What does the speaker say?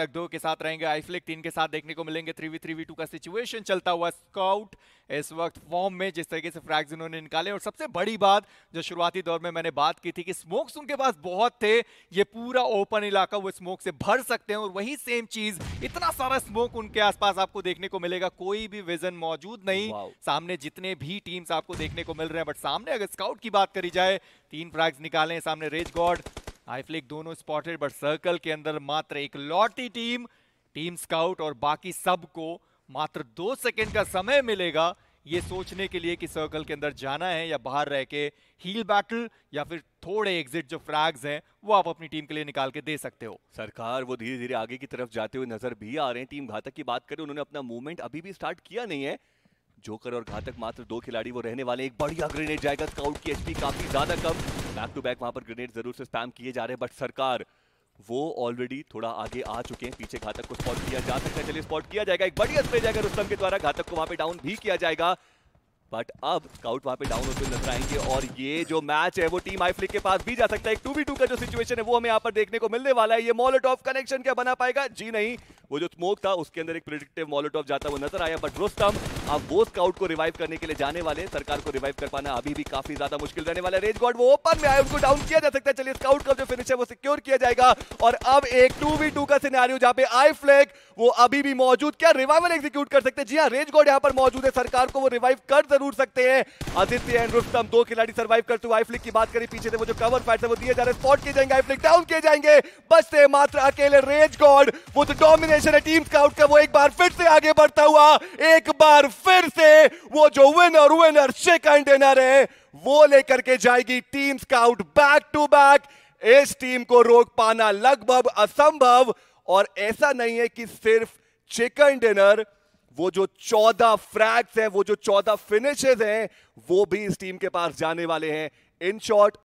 तक दो के साथ रहेंगे आईफ्लिक तीन के साथ देखने को मिलेंगे three v three v two का सिचुएशन चलता हुआ स्काउट इस वक्त फॉर्म में जिस तरीके से फ्रैग्स इन्होंने निकाले और सबसे बड़ी बात जो शुरुआती दौर में मैंने बात की थी कि स्मोक्स उनके पास बहुत थे ये पूरा ओपन इलाका वो स्मोक से भर सकते हैं और वही सेम चीज इतना सारा स्मोक उनके आसपास आपको देखने को मिलेगा कोई भी विजन मौजूद नहीं सामने जितने भी टीम्स आपको देखने को मिल रहे हैं बट सामने अगर स्काउट की बात करी जाए तीन फ्रैग्स निकाले सामने रेज गॉड हाई फ्लिक दोनों स्पॉटेड बट सर्कल के अंदर मात्र एक लौटी टीम टीम स्काउट और बाकी सबको मात्र दो सेकेंड का समय मिलेगा ये सोचने के लिए कि सर्कल के अंदर जाना है या बाहर रह के हील बैटल या फिर थोड़े एग्जिट जो फ्रैग्स हैं वो आप अपनी टीम के लिए निकाल के दे सकते हो सरकार वो धीरे धीरे आगे की तरफ जाते हुए नजर भी आ रहे हैं टीम घातक की बात करें उन्होंने अपना मूवमेंट अभी भी स्टार्ट किया नहीं है जोकर और घातक मात्र दो खिलाड़ी वो रहने वाले एक बढ़िया ग्रेनेड जाएगा स्काउट की एचपी काफी ज्यादा कम बैक टू बैक वहां पर ग्रेनेड जरूर से स्पैम किए जा रहे हैं बट सरकार वो ऑलरेडी थोड़ा आगे आ चुके हैं पीछे घातक को स्पॉट किया जा सकता है चलिए स्पॉट किया जाएगा एक बढ़िया स्प्रे जाएगा रुस्तम के द्वारा घातक को वहां पे डाउन भी किया जाएगा बट अब स्काउट वहां पे डाउन होते नजर आएंगे और ये जो मैच है वो टीम आई फ्लिक के पास भी जा सकता है टू बी टू का जो सिचुएशन है वो हमें यहाँ पर देखने को मिलने वाला है ये मॉलेट ऑफ कनेक्शन क्या बना पाएगा जी नहीं वो जो स्मोक था उसके अंदर एक प्रिडिक्टिव मॉलेट ऑफ जाता हुआ नजर आया बट रोस्तम अब वो स्काउट को रिवाइव करने के लिए जाने वाले सरकार को रिवाइव कर पाना अभी भी काफी ज्यादा मुश्किल रहने वाला है रेज गॉड वो ओपन में आए उनको डाउन किया जा सकता है चलिए स्काउट का जो फिनिश है वो सिक्योर किया जाएगा और अब एक टू वी टू का सिनारियो जहां पे आई फ्लैग वो अभी भी मौजूद क्या रिवाइवल एग्जीक्यूट कर सकते हैं जी हाँ रेज गॉड यहाँ पर मौजूद है सरकार को वो रिवाइव कर जरूर सकते हैं आदित्य एंड रुस्तम दो खिलाड़ी सर्वाइव करते हुए आईफ्लिक की बात करें पीछे से वो जो कवर फाइट है वो दिए जा रहे स्पॉट किए जाएंगे आईफ्लिक डाउन किए जाएंगे बचते मात्र अकेले रेज गॉड वो जो डोमिनेशन है टीम स्काउट का वो एक बार फिर से आगे बढ़ता हुआ एक बार फिर से वो जो विनर विनर चिकन डिनर है वो लेकर के जाएगी team Scout back to back इस टीम को रोक पाना लगभग असंभव और ऐसा नहीं है कि सिर्फ चिकन डिनर वो जो चौदह फ्रैक्स हैं वो जो चौदह फिनिशेज हैं वो भी इस टीम के पास जाने वाले हैं इन शॉर्ट